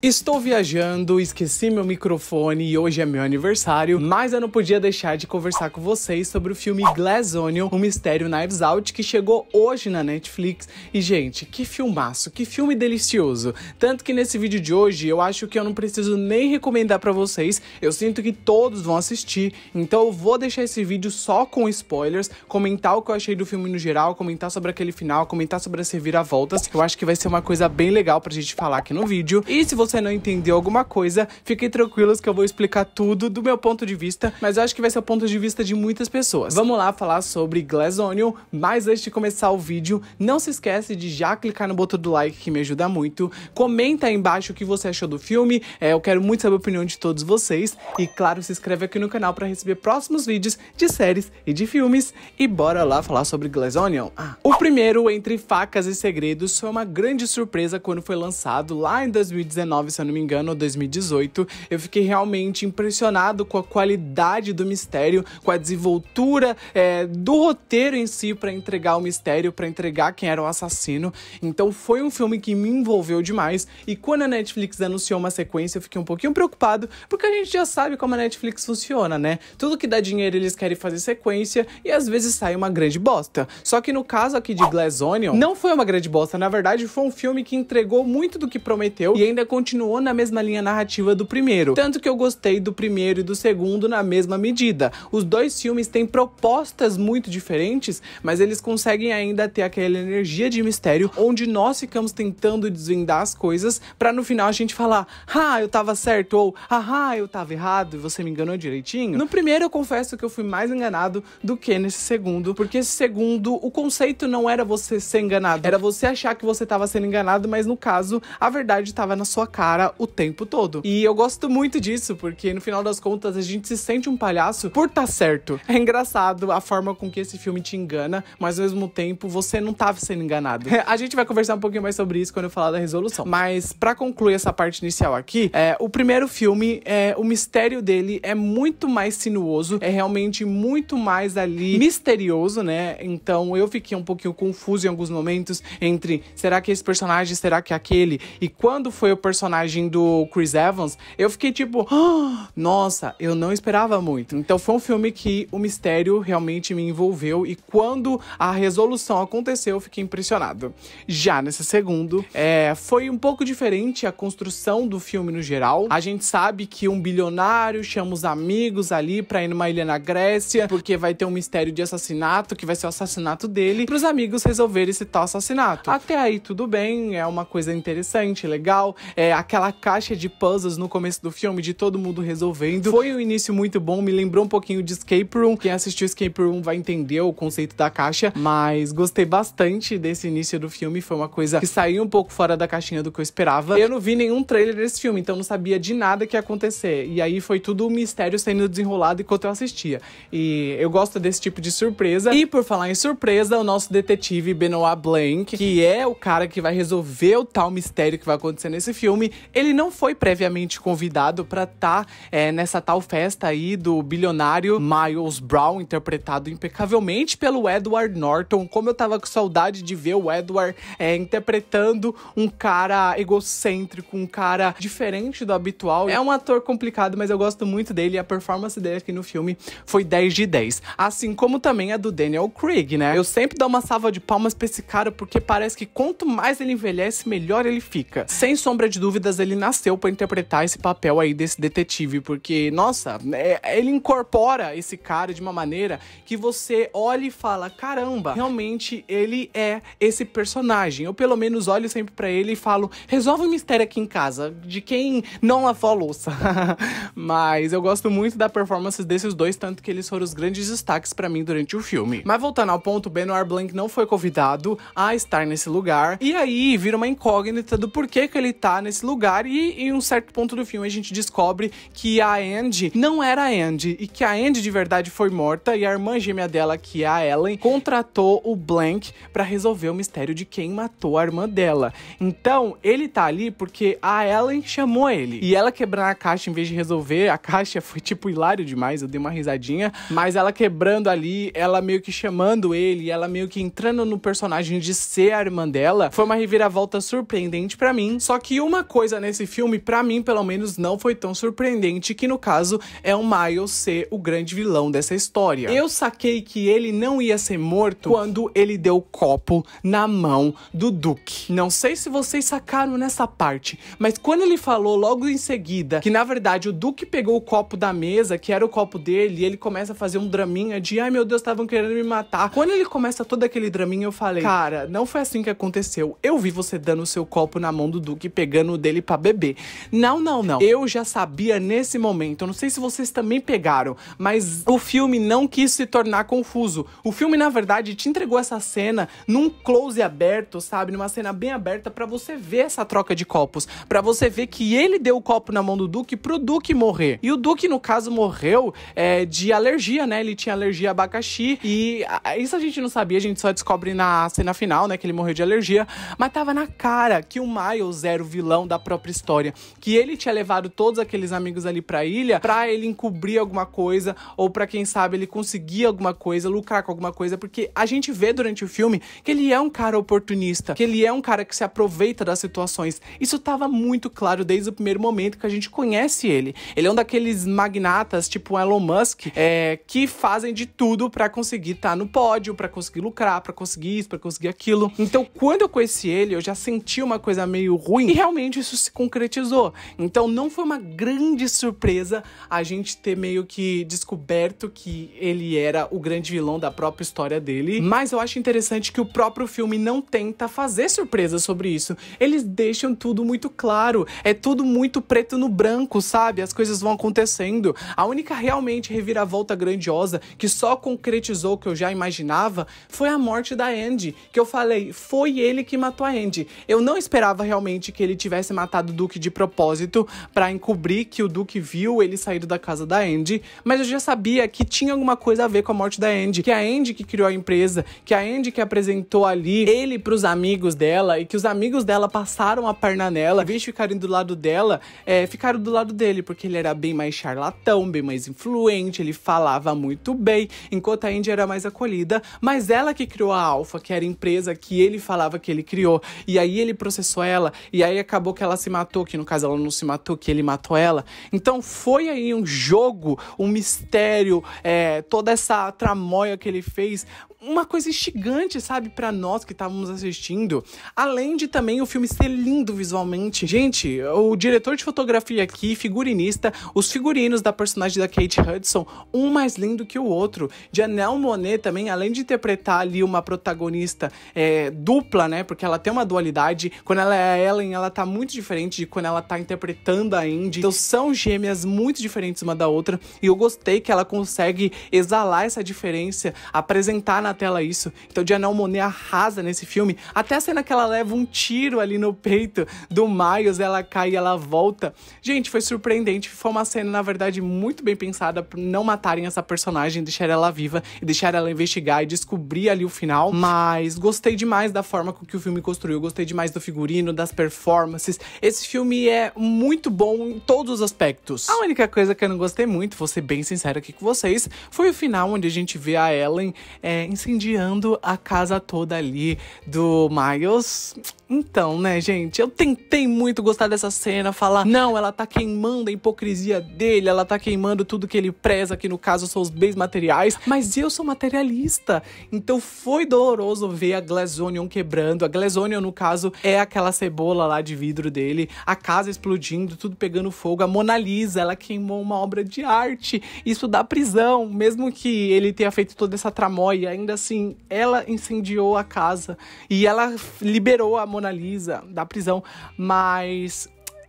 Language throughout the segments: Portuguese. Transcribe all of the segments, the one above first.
Estou viajando, esqueci meu microfone e hoje é meu aniversário, mas eu não podia deixar de conversar com vocês sobre o filme Glass Onion, um mistério Knives Out, que chegou hoje na Netflix. E, gente, que filmaço, que filme delicioso. Tanto que nesse vídeo de hoje eu acho que eu não preciso nem recomendar para vocês, eu sinto que todos vão assistir, então eu vou deixar esse vídeo só com spoilers, comentar o que eu achei do filme no geral, comentar sobre aquele final, comentar sobre as reviravoltas, eu acho que vai ser uma coisa bem legal pra gente falar aqui no vídeo. E se você você não entendeu alguma coisa, fiquem tranquilos que eu vou explicar tudo do meu ponto de vista, mas eu acho que vai ser o ponto de vista de muitas pessoas. Vamos lá falar sobre Glass Onion, mas antes de começar o vídeo, não se esquece de já clicar no botão do like que me ajuda muito, comenta aí embaixo o que você achou do filme, é, eu quero muito saber a opinião de todos vocês, e claro, se inscreve aqui no canal para receber próximos vídeos de séries e de filmes, e bora lá falar sobre Glass Onion. Ah. O primeiro, Entre Facas e Segredos, foi uma grande surpresa quando foi lançado lá em 2019, 2019, se eu não me engano, ou 2018, eu fiquei realmente impressionado com a qualidade do mistério, com a desenvoltura é, do roteiro em si para entregar o mistério, para entregar quem era o assassino. Então foi um filme que me envolveu demais. E quando a Netflix anunciou uma sequência, eu fiquei um pouquinho preocupado, porque a gente já sabe como a Netflix funciona, né? Tudo que dá dinheiro eles querem fazer sequência e às vezes sai uma grande bosta. Só que no caso aqui de Glass Onion, não foi uma grande bosta, na verdade foi um filme que entregou muito do que prometeu e ainda continua continuou na mesma linha narrativa do primeiro, tanto que eu gostei do primeiro e do segundo na mesma medida. Os dois filmes têm propostas muito diferentes, mas eles conseguem ainda ter aquela energia de mistério onde nós ficamos tentando desvendar as coisas para no final a gente falar: "Ah, eu tava certo" ou "Ah, eu tava errado e você me enganou direitinho". No primeiro eu confesso que eu fui mais enganado do que nesse segundo, porque esse segundo o conceito não era você ser enganado, era você achar que você tava sendo enganado, mas no caso a verdade tava na sua cara cara o tempo todo. E eu gosto muito disso, porque no final das contas a gente se sente um palhaço por tá certo. É engraçado a forma com que esse filme te engana, mas ao mesmo tempo você não tava tá sendo enganado. a gente vai conversar um pouquinho mais sobre isso quando eu falar da resolução. Mas para concluir essa parte inicial aqui, é, o primeiro filme, é, o mistério dele é muito mais sinuoso, é realmente muito mais ali misterioso, né? Então eu fiquei um pouquinho confuso em alguns momentos entre será que esse personagem, será que é aquele? E quando foi o personagem personagem do Chris Evans, eu fiquei tipo, ah, nossa, eu não esperava muito. Então foi um filme que o mistério realmente me envolveu e quando a resolução aconteceu, eu fiquei impressionado. Já nesse segundo, é, foi um pouco diferente a construção do filme no geral. A gente sabe que um bilionário chama os amigos ali pra ir numa ilha na Grécia, porque vai ter um mistério de assassinato, que vai ser o assassinato dele, pros amigos resolverem esse tal assassinato. Até aí tudo bem, é uma coisa interessante, legal. É, aquela caixa de puzzles no começo do filme, de todo mundo resolvendo. Foi um início muito bom, me lembrou um pouquinho de Escape Room. Quem assistiu Escape Room vai entender o conceito da caixa, mas gostei bastante desse início do filme. Foi uma coisa que saiu um pouco fora da caixinha do que eu esperava. Eu não vi nenhum trailer desse filme, então não sabia de nada que ia acontecer. E aí foi tudo um mistério sendo desenrolado enquanto eu assistia. E eu gosto desse tipo de surpresa. E por falar em surpresa, o nosso detetive Benoit Blanc, que é o cara que vai resolver o tal mistério que vai acontecer nesse filme, ele não foi previamente convidado para estar tá, é, nessa tal festa aí do bilionário Miles Brown, interpretado impecavelmente pelo Edward Norton. Como eu tava com saudade de ver o Edward é, interpretando um cara egocêntrico, um cara diferente do habitual. É um ator complicado, mas eu gosto muito dele e a performance dele aqui no filme foi 10 de 10. Assim como também a do Daniel Craig, né? Eu sempre dou uma salva de palmas pra esse cara porque parece que quanto mais ele envelhece, melhor ele fica. Sem sombra de dúvida, dúvidas, ele nasceu para interpretar esse papel aí desse detetive, porque, nossa, é, ele incorpora esse cara de uma maneira que você olha e fala: caramba, realmente ele é esse personagem. Eu, pelo menos, olho sempre para ele e falo: resolve o um mistério aqui em casa, de quem não lavou a louça. Mas eu gosto muito da performance desses dois, tanto que eles foram os grandes destaques para mim durante o filme. Mas voltando ao ponto, Benoit Blanc não foi convidado a estar nesse lugar, e aí vira uma incógnita do porquê que ele tá nesse lugar e em um certo ponto do filme a gente descobre que a Andy não era a Andy e que a Andy de verdade foi morta e a irmã gêmea dela, que é a Ellen, contratou o Blank para resolver o mistério de quem matou a irmã dela. Então, ele tá ali porque a Ellen chamou ele. E ela quebrando a caixa em vez de resolver, a caixa foi tipo hilário demais, eu dei uma risadinha, mas ela quebrando ali, ela meio que chamando ele, ela meio que entrando no personagem de ser a irmã dela, foi uma reviravolta surpreendente para mim. Só que uma coisa nesse filme, para mim, pelo menos, não foi tão surpreendente, que no caso é o Miles ser o grande vilão dessa história. Eu saquei que ele não ia ser morto quando ele deu o copo na mão do Duke. Não sei se vocês sacaram nessa parte, mas quando ele falou logo em seguida que, na verdade, o Duke pegou o copo da mesa, que era o copo dele, e ele começa a fazer um draminha de ai meu Deus, estavam querendo me matar. Quando ele começa todo aquele draminha, eu falei, cara, não foi assim que aconteceu. Eu vi você dando o seu copo na mão do Duke, pegando dele para beber. Não, não, não. Eu já sabia nesse momento. não sei se vocês também pegaram, mas o filme não quis se tornar confuso. O filme, na verdade, te entregou essa cena num close aberto, sabe? Numa cena bem aberta para você ver essa troca de copos, para você ver que ele deu o copo na mão do Duque pro Duque morrer. E o Duque, no caso, morreu é, de alergia, né? Ele tinha alergia a abacaxi e isso a gente não sabia, a gente só descobre na cena final, né, que ele morreu de alergia, mas tava na cara que o Miles era o vilão da própria história. Que ele tinha levado todos aqueles amigos ali pra ilha pra ele encobrir alguma coisa, ou pra quem sabe ele conseguir alguma coisa, lucrar com alguma coisa, porque a gente vê durante o filme que ele é um cara oportunista, que ele é um cara que se aproveita das situações. Isso tava muito claro desde o primeiro momento que a gente conhece ele. Ele é um daqueles magnatas, tipo Elon Musk, é, que fazem de tudo para conseguir estar tá no pódio, para conseguir lucrar, para conseguir isso, pra conseguir aquilo. Então, quando eu conheci ele, eu já senti uma coisa meio ruim. E realmente isso se concretizou. Então não foi uma grande surpresa a gente ter meio que descoberto que ele era o grande vilão da própria história dele. Mas eu acho interessante que o próprio filme não tenta fazer surpresa sobre isso. Eles deixam tudo muito claro. É tudo muito preto no branco, sabe? As coisas vão acontecendo. A única realmente reviravolta grandiosa que só concretizou o que eu já imaginava foi a morte da Andy. Que eu falei, foi ele que matou a Andy. Eu não esperava realmente que ele tivesse tivesse matado o Duke de propósito para encobrir que o Duke viu ele sair da casa da Andy, mas eu já sabia que tinha alguma coisa a ver com a morte da Andy, que a Andy que criou a empresa, que a Andy que apresentou ali ele para os amigos dela e que os amigos dela passaram a perna nela, em vez de ficarem do lado dela, é, ficaram do lado dele, porque ele era bem mais charlatão, bem mais influente, ele falava muito bem, enquanto a Andy era mais acolhida, mas ela que criou a Alpha, que era a empresa que ele falava que ele criou, e aí ele processou ela, e aí acabou que ela se matou, que no caso ela não se matou, que ele matou ela. Então foi aí um jogo, um mistério, é, toda essa tramóia que ele fez, uma coisa instigante, sabe, para nós que estávamos assistindo. Além de também o filme ser lindo visualmente. Gente, o diretor de fotografia aqui, figurinista, os figurinos da personagem da Kate Hudson, um mais lindo que o outro. Janelle Monet também, além de interpretar ali uma protagonista é, dupla, né, porque ela tem uma dualidade. Quando ela é a Ellen, ela tá muito diferente de quando ela tá interpretando a Indy. Então são gêmeas muito diferentes uma da outra e eu gostei que ela consegue exalar essa diferença, apresentar na na tela isso. Então, Janelle Monet arrasa nesse filme. Até a cena que ela leva um tiro ali no peito do Miles, ela cai e ela volta. Gente, foi surpreendente. Foi uma cena, na verdade, muito bem pensada por não matarem essa personagem, deixar ela viva e deixar ela investigar e descobrir ali o final. Mas gostei demais da forma com que o filme construiu, gostei demais do figurino, das performances. Esse filme é muito bom em todos os aspectos. A única coisa que eu não gostei muito, vou ser bem sincera aqui com vocês, foi o final onde a gente vê a Ellen é, em incendiando a casa toda ali do Miles. Então, né, gente? Eu tentei muito gostar dessa cena, falar, não, ela tá queimando a hipocrisia dele, ela tá queimando tudo que ele preza, que no caso são os bens materiais, mas eu sou materialista. Então foi doloroso ver a Glazonion quebrando. A Glazonion, no caso, é aquela cebola lá de vidro dele, a casa explodindo, tudo pegando fogo. A Mona Lisa, ela queimou uma obra de arte. Isso dá prisão, mesmo que ele tenha feito toda essa tramóia, ainda assim, ela incendiou a casa e ela liberou a Mona Mona Lisa da prisão, mas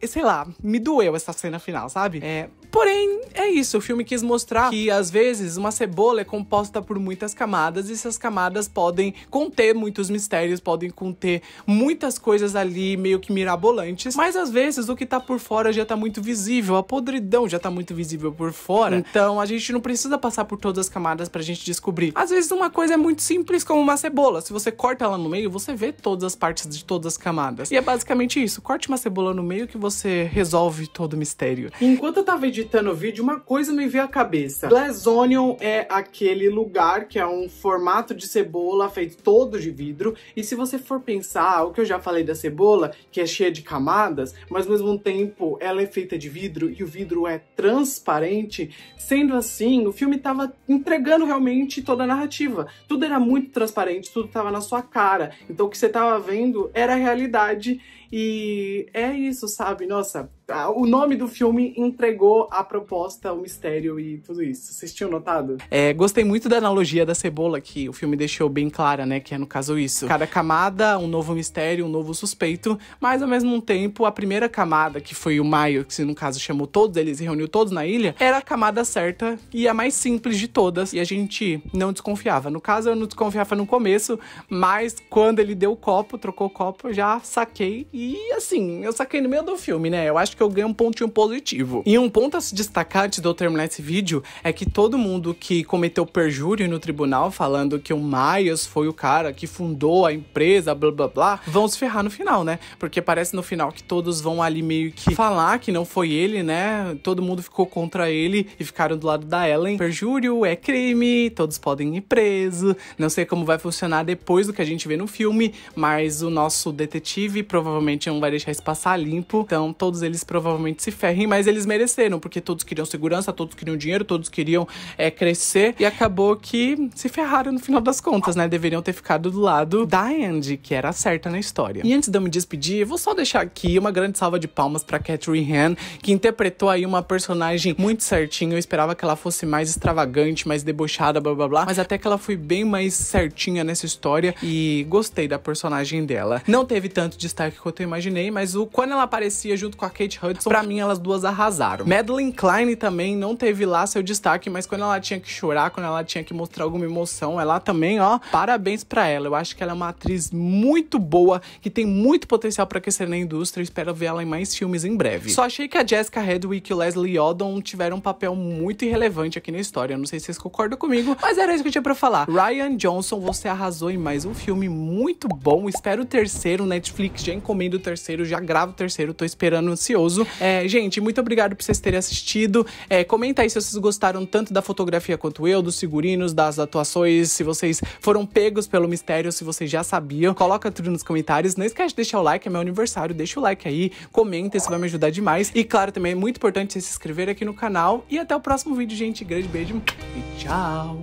eh, sei lá, me doeu essa cena final, sabe? É, porém, é isso. O filme quis mostrar que, às vezes, uma cebola é composta por muitas camadas e essas camadas podem conter muitos mistérios, podem conter muitas coisas ali meio que mirabolantes, mas às vezes o que tá por fora já tá muito visível, a podridão já tá muito visível por fora, então a gente não precisa passar por todas as camadas pra gente descobrir. Às vezes, uma coisa é muito simples como uma cebola, se você corta ela no meio, você vê todas as partes de todas as camadas. E é basicamente isso, corte uma cebola no meio que você você resolve todo o mistério. Enquanto eu tava editando o vídeo, uma coisa me veio à cabeça. Glass Onion é aquele lugar que é um formato de cebola feito todo de vidro. E se você for pensar, o que eu já falei da cebola, que é cheia de camadas, mas ao mesmo tempo ela é feita de vidro e o vidro é transparente, sendo assim, o filme tava entregando realmente toda a narrativa. Tudo era muito transparente, tudo tava na sua cara. Então o que você tava vendo era a realidade e é isso, sabe? Nossa, o nome do filme entregou a proposta, o mistério e tudo isso. Vocês tinham notado? É, gostei muito da analogia da cebola que o filme deixou bem clara, né? Que é no caso isso. Cada camada, um novo mistério, um novo suspeito, mas ao mesmo tempo, a primeira camada, que foi o Maio, que no caso chamou todos eles e reuniu todos na ilha, era a camada certa e a mais simples de todas. E a gente não desconfiava. No caso, eu não desconfiava no começo, mas quando ele deu o copo, trocou o copo, eu já saquei e assim, eu saquei no meio do filme, né? Eu acho que eu ganhei um pontinho positivo. E um ponto a se destacar antes de eu terminar esse vídeo é que todo mundo que cometeu perjúrio no tribunal falando que o Myers foi o cara que fundou a empresa, blá blá blá, vão se ferrar no final, né? Porque parece no final que todos vão ali meio que falar que não foi ele, né? Todo mundo ficou contra ele e ficaram do lado da Ellen. Perjúrio é crime, todos podem ir preso. Não sei como vai funcionar depois do que a gente vê no filme, mas o nosso detetive provavelmente provavelmente não vai deixar isso passar limpo. Então, todos eles provavelmente se ferrem, mas eles mereceram, porque todos queriam segurança, todos queriam dinheiro, todos queriam é, crescer. E acabou que se ferraram no final das contas, né? Deveriam ter ficado do lado da Andy, que era certa na história. E antes de eu me despedir, eu vou só deixar aqui uma grande salva de palmas pra Catherine Han, que interpretou aí uma personagem muito certinha. Eu esperava que ela fosse mais extravagante, mais debochada, blá blá blá. Mas até que ela foi bem mais certinha nessa história e gostei da personagem dela. Não teve tanto destaque quanto que eu imaginei, mas o, quando ela aparecia junto com a Kate Hudson, pra mim elas duas arrasaram. Madeline Klein também não teve lá seu destaque, mas quando ela tinha que chorar, quando ela tinha que mostrar alguma emoção, ela também, ó, parabéns pra ela. Eu acho que ela é uma atriz muito boa, que tem muito potencial para crescer na indústria. Eu espero ver ela em mais filmes em breve. Só achei que a Jessica Redwick e o Leslie Odom tiveram um papel muito irrelevante aqui na história. Eu não sei se vocês concordam comigo, mas era isso que eu tinha pra falar. Ryan Johnson, você arrasou em mais um filme muito bom. Espero o terceiro. Netflix já encomenda do terceiro, já gravo o terceiro, tô esperando ansioso. É, gente, muito obrigado por vocês terem assistido. É, comenta aí se vocês gostaram tanto da fotografia quanto eu, dos figurinos, das atuações, se vocês foram pegos pelo mistério, se vocês já sabiam. Coloca tudo nos comentários. Não esquece de deixar o like, é meu aniversário, deixa o like aí, comenta, isso vai me ajudar demais. E claro, também é muito importante se inscrever aqui no canal. E até o próximo vídeo, gente. Grande beijo e tchau!